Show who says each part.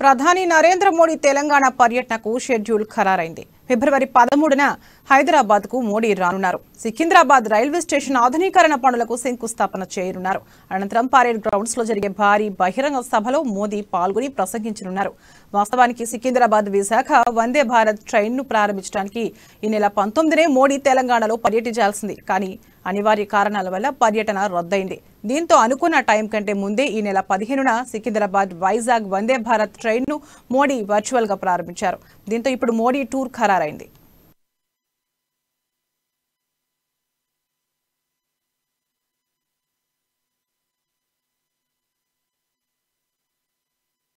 Speaker 1: ప్రధాని నరేంద్ర మోడీ తెలంగాణ పర్యటనకు షెడ్యూల్ ఖరారైంది ఫిబ్రవరి పదమూడున హైదరాబాద్ కు మోడీ రానున్నారు సికింద్రాబాద్ రైల్వే స్టేషన్ ఆధునీకరణ పనులకు శంకుస్థాపన చేయనున్నారు అనంతరం పరేడ్ గ్రౌండ్స్ లో జరిగే భారీ బహిరంగ సభలో మోదీ పాల్గొని ప్రసంగించనున్నారు వాస్తవానికి సికింద్రాబాద్ విశాఖ వందే భారత్ ట్రైన్ ను ప్రారంభించడానికి ఈ నెల పంతొమ్మిదినే మోడీ తెలంగాణలో పర్యటించాల్సింది కానీ అనివార్య కారణాల వల్ల పర్యటన రద్దయింది దీంతో అనుకున్న టైం కంటే ముందే ఈ నెల పదిహేనున సికింద్రాబాద్ వైజాగ్ వందే భారత్ ట్రైన్ను మోడీ వర్చువల్గా ప్రారంభించారు దీంతో ఇప్పుడు మోడీ టూర్ ఖరారైంది